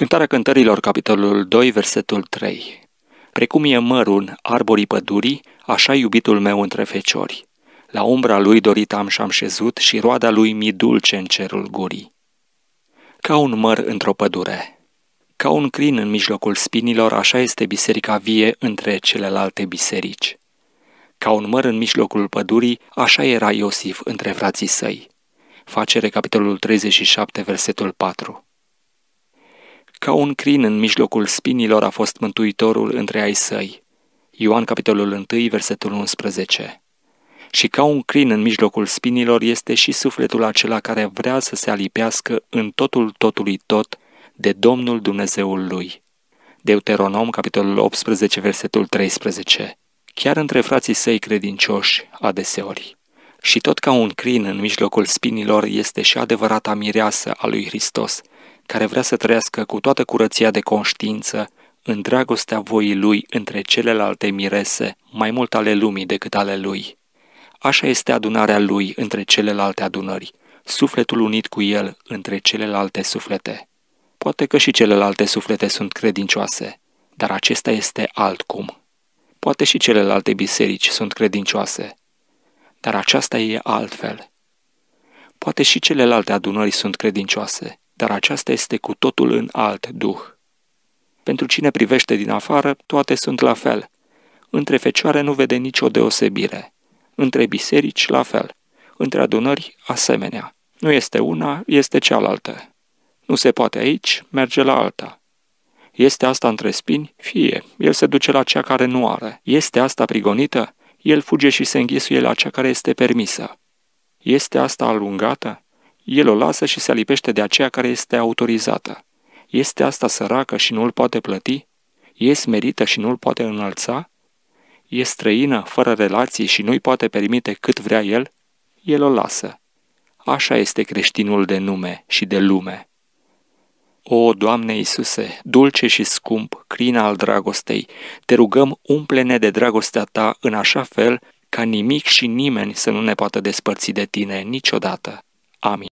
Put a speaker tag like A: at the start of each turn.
A: Cântarea cântărilor, capitolul 2, versetul 3 Precum e mărul arborii pădurii, așa iubitul meu între feciori. La umbra lui dorit am și-am șezut și roada lui mi dulce în cerul gurii. Ca un măr într-o pădure. Ca un crin în mijlocul spinilor, așa este biserica vie între celelalte biserici. Ca un măr în mijlocul pădurii, așa era Iosif între frații săi. Facere capitolul 37, versetul 4 ca un crin în mijlocul spinilor a fost Mântuitorul între ai săi. Ioan capitolul 1, versetul 11. Și ca un crin în mijlocul spinilor este și sufletul acela care vrea să se alipească în totul totului tot de Domnul Dumnezeul lui. Deuteronom, capitolul 18, versetul 13. Chiar între frații săi credincioși, adeseori. Și tot ca un crin în mijlocul spinilor este și adevărata mireasă a lui Hristos, care vrea să trăiască cu toată curăția de conștiință, în dragostea voii lui între celelalte mirese, mai mult ale lumii decât ale lui. Așa este adunarea lui între celelalte adunări, sufletul unit cu el între celelalte suflete. Poate că și celelalte suflete sunt credincioase, dar acesta este altcum. Poate și celelalte biserici sunt credincioase, dar aceasta e altfel. Poate și celelalte adunări sunt credincioase, dar aceasta este cu totul în alt duh. Pentru cine privește din afară, toate sunt la fel. Între fecioare nu vede nicio deosebire. Între biserici, la fel. Între adunări, asemenea. Nu este una, este cealaltă. Nu se poate aici, merge la alta. Este asta între spini? Fie. El se duce la cea care nu are. Este asta prigonită? El fuge și se înghesuie la cea care este permisă. Este asta alungată? el o lasă și se alipește de aceea care este autorizată. Este asta săracă și nu îl poate plăti? E smerită și nu îl poate înălța? E străină, fără relații și nu-i poate permite cât vrea el? El o lasă. Așa este creștinul de nume și de lume. O, Doamne Iisuse, dulce și scump, crina al dragostei, te rugăm umplene de dragostea ta în așa fel ca nimic și nimeni să nu ne poată despărți de tine niciodată. Amin.